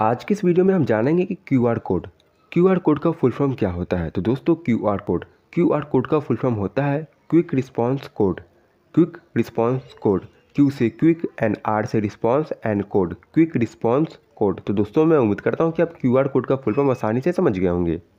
आज की इस वीडियो में हम जानेंगे कि Q R code Q R code का फुल फॉर्म क्या होता है तो दोस्तों Q R code Q R code का फुल फॉर्म होता है quick response code quick response code Q से क्विक एंड आर से response and code quick response code तो दोस्तों मैं उम्मीद करता हूँ कि आप क्यू आर कोड का फुल फॉर्म आसानी से समझ गए होंगे